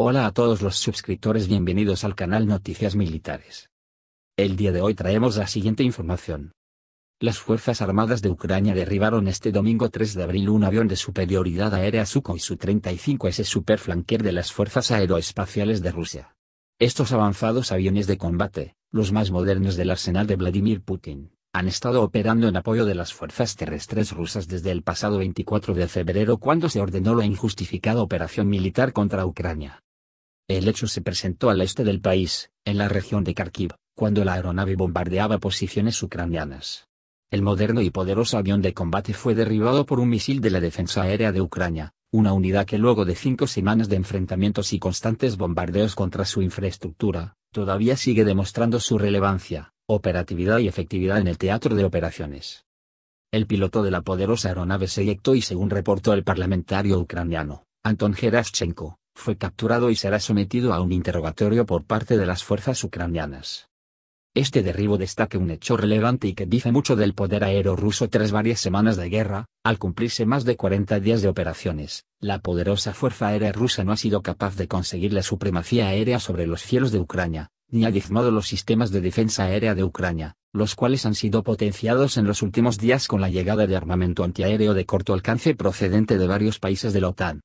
Hola a todos los suscriptores bienvenidos al canal Noticias Militares. El día de hoy traemos la siguiente información. Las Fuerzas Armadas de Ucrania derribaron este domingo 3 de abril un avión de superioridad aérea y Su-35S Superflanker de las Fuerzas Aeroespaciales de Rusia. Estos avanzados aviones de combate, los más modernos del arsenal de Vladimir Putin, han estado operando en apoyo de las fuerzas terrestres rusas desde el pasado 24 de febrero cuando se ordenó la injustificada operación militar contra Ucrania. El hecho se presentó al este del país, en la región de Kharkiv, cuando la aeronave bombardeaba posiciones ucranianas. El moderno y poderoso avión de combate fue derribado por un misil de la Defensa Aérea de Ucrania, una unidad que luego de cinco semanas de enfrentamientos y constantes bombardeos contra su infraestructura, todavía sigue demostrando su relevancia, operatividad y efectividad en el teatro de operaciones. El piloto de la poderosa aeronave se eyectó y según reportó el parlamentario ucraniano, Anton Geraschenko fue capturado y será sometido a un interrogatorio por parte de las fuerzas ucranianas. Este derribo destaca un hecho relevante y que dice mucho del poder aéreo ruso tras varias semanas de guerra, al cumplirse más de 40 días de operaciones, la poderosa fuerza aérea rusa no ha sido capaz de conseguir la supremacía aérea sobre los cielos de Ucrania, ni ha diezmado los sistemas de defensa aérea de Ucrania, los cuales han sido potenciados en los últimos días con la llegada de armamento antiaéreo de corto alcance procedente de varios países de la OTAN.